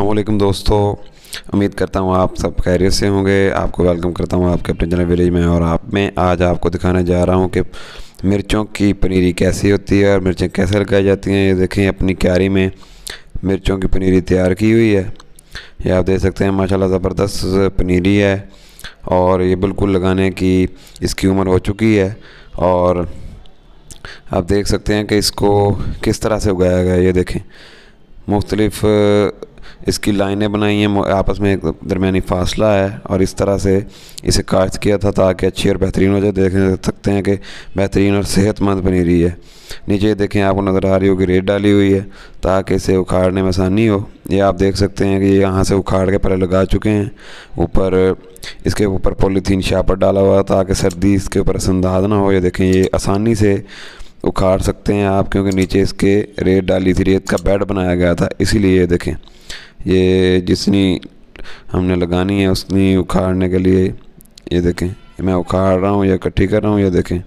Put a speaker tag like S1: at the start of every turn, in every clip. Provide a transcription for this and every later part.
S1: अल्लाम दोस्तों उम्मीद करता हूँ आप सब खैरियत से होंगे आपको वेलकम करता हूँ आपके अपने जनरल विलेज में और आप में आज आपको दिखाने जा रहा हूँ कि मिर्चों की पनीरी कैसी होती है और मिर्चें कैसे लगाई जाती हैं ये देखें अपनी क्यारी में मिर्चों की पनीरी तैयार की हुई है ये आप देख सकते हैं माशाला ज़बरदस्त पनीरी है और ये बिल्कुल लगाने की इसकी उम्र हो चुकी है और आप देख सकते हैं कि इसको किस तरह से उगाया गया ये देखें मुख्तलफ़ इसकी लाइनें बनाई हैं आपस में एक दरमियानी फासला है और इस तरह से इसे काश्त किया था ताकि अच्छी और बेहतरीन वजह देख सकते हैं कि बेहतरीन और सेहतमंद बनी रही है नीचे देखें आपको नज़र आ रही होगी रेत डाली हुई है ताकि इसे उखाड़ने में आसानी हो ये आप देख सकते हैं कि ये यहाँ से उखाड़ के पहले लगा चुके हैं ऊपर इसके ऊपर पॉलीथीन शापर डाला हुआ ताकि सर्दी इसके ऊपर असंदाज ना हो ये देखें ये आसानी से उखाड़ सकते हैं आप क्योंकि नीचे इसके रेत डाली थी रेत का बेड बनाया गया था इसीलिए ये देखें ये जिसनी हमने लगानी है उसनी उखाड़ने के लिए ये देखें मैं उखाड़ रहा हूँ या इकट्ठी कर रहा हूँ ये देखें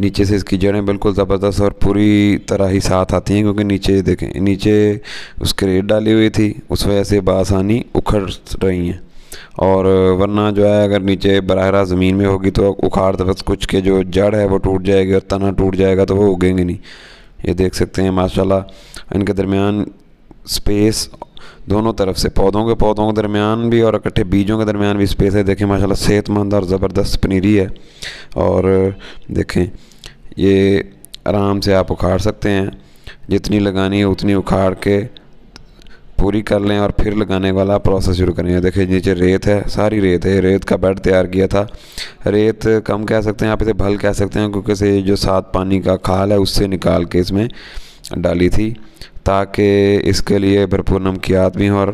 S1: नीचे से इसकी जड़ें बिल्कुल ज़बरदस्त और पूरी तरह ही साथ आती हैं क्योंकि नीचे देखें नीचे उसके रेत डाली हुई थी उस वजह से बासानी उखड़ रही हैं और वरना जो है अगर नीचे बरह रास्त ज़मीन में होगी तो उखाड़ वक्त तो कुछ के जो जड़ है वो टूट जाएगी और तना टूट जाएगा तो वो उगेंगे नहीं ये देख सकते हैं माशाल्लाह इनके दरमियान स्पेस दोनों तरफ से पौधों के पौधों के दरमियान भी और इकट्ठे बीजों के दरमियान भी स्पेस है देखें माशाल्लाह सेहतमंद और ज़बरदस्त पनीरी है और देखें ये आराम से आप उखाड़ सकते हैं जितनी लगानी है उतनी उखाड़ के पूरी कर लें और फिर लगाने वाला प्रोसेस शुरू करें देखिए नीचे रेत है सारी रेत है रेत का बेड तैयार किया था रेत कम कह सकते हैं आप इसे भल कह सकते हैं क्योंकि से जो सात पानी का खाल है उससे निकाल के इसमें डाली थी ताकि इसके लिए भरपूर नमकियात भी और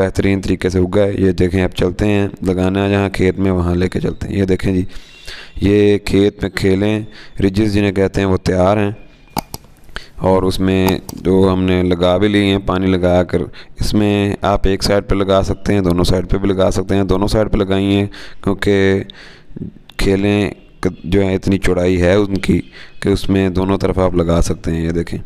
S1: बेहतरीन तरीके से उगाए ये देखें अब चलते हैं लगाना है जहाँ खेत में वहाँ लेके चलते हैं ये देखें जी ये खेत में खेलें रिजिस जिन्हें कहते हैं वो तैयार हैं और उसमें जो हमने लगा भी लिए हैं पानी लगा कर इसमें आप एक साइड पर लगा सकते हैं दोनों साइड पर भी लगा सकते हैं दोनों साइड पर लगाइए क्योंकि खेलें जो है इतनी चौड़ाई है उनकी कि उसमें दोनों तरफ आप लगा सकते हैं ये देखें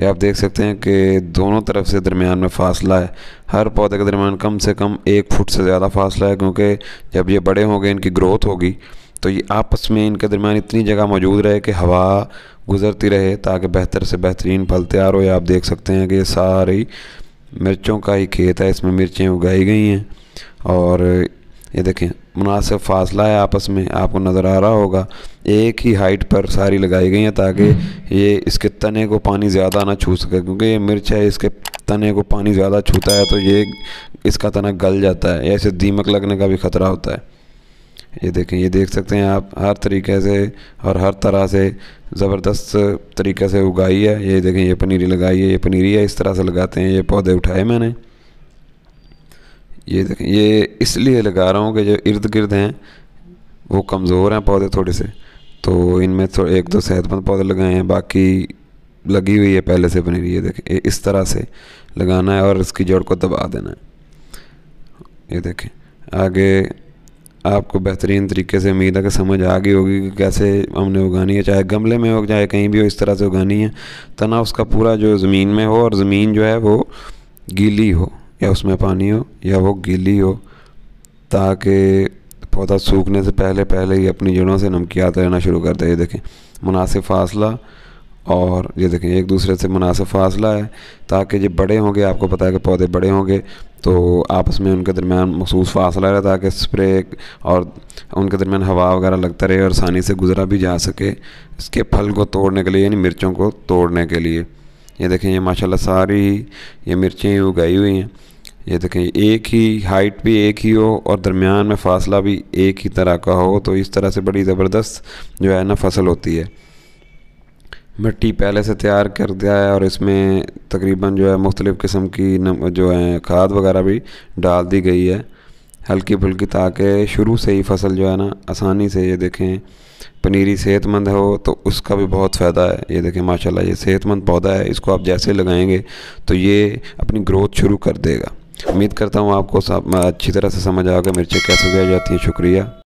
S1: ये आप देख सकते हैं कि दोनों तरफ से दरमियान में फासला है हर पौधे के दरमियान कम से कम एक फुट से ज़्यादा फासला है क्योंकि जब ये बड़े होंगे इनकी ग्रोथ होगी तो ये आपस में इनके दरमियान इतनी जगह मौजूद रहे कि हवा गुज़रती रहे ताकि बेहतर से बेहतरीन फल तैयार हो आप देख सकते हैं कि ये सारी मिर्चों का ही खेत है इसमें मिर्चें उगाई गई हैं और ये देखें मुनासिब फासला है आपस में आपको नज़र आ रहा होगा एक ही हाइट पर सारी लगाई गई हैं ताकि ये इसके तने को पानी ज़्यादा ना छू सके क्योंकि ये मिर्च है इसके तने को पानी ज़्यादा छूता है तो ये इसका तना गल जाता है या इसे दीमक लगने का भी ख़तरा होता है ये देखें ये देख सकते हैं आप हर तरीके से और हर तरह से ज़बरदस्त तरीके से उगाई है ये देखें ये पनीरी लगाई है ये पनीरी है इस तरह से लगाते हैं ये पौधे उठाए मैंने ये देखें ये इसलिए लगा रहा हूँ कि जो इर्द गिर्द हैं वो कमज़ोर हैं पौधे थोड़े से तो इनमें थोड़े एक दो सेहतमंद पौधे लगाए हैं बाकी लगी हुई है पहले से बनी हुई ये देखें इस तरह से लगाना है और इसकी जड़ को दबा देना है ये देखें आगे आपको बेहतरीन तरीके से उम्मीद है कि समझ आ गई होगी कि कैसे हमने उगानी है चाहे गमले में हो चाहे कहीं भी हो इस तरह से उगानी है तना उसका पूरा जो ज़मीन में हो और ज़मीन जो है वो गीली हो या उसमें पानी हो या वो गीली हो ताकि पौधा सूखने से पहले पहले ही अपनी जड़ों से नमकियात रहना शुरू कर दे ये देखें मुनासिब फासला और ये देखें एक दूसरे से मुनासिब फासला है ताकि जब बड़े होंगे आपको पता है कि पौधे बड़े होंगे तो आपस में उनके दरमियान मखसूस फासला रहे ताकि स्प्रे और उनके दरमियान हवा वगैरह लगता रहे और आसानी से गुजरा भी जा सके इसके फल को तोड़ने के लिए यानी मिर्चों को तोड़ने के लिए ये देखें ये माशाल्लाह सारी ये मिर्चें उगाई हुई हैं ये देखें एक ही हाइट भी एक ही हो और दरमियान में फासला भी एक ही तरह का हो तो इस तरह से बड़ी ज़बरदस्त जो है ना फसल होती है मिट्टी पहले से तैयार कर दिया है और इसमें तकरीबन जो है मुख्तलिफ़ किस्म की जो है खाद वगैरह भी डाल दी गई है हल्की फुल्की ताकि शुरू से ही फसल जो है ना आसानी से ये देखें पनीरी सेहतमंद हो तो उसका भी बहुत फ़ायदा है ये देखें माशाल्लाह ये सेहतमंद पौधा है इसको आप जैसे लगाएंगे तो ये अपनी ग्रोथ शुरू कर देगा उम्मीद करता हूँ आपको अच्छी तरह से समझ आ गया मिर्चें कैसे उगाई जाती है शुक्रिया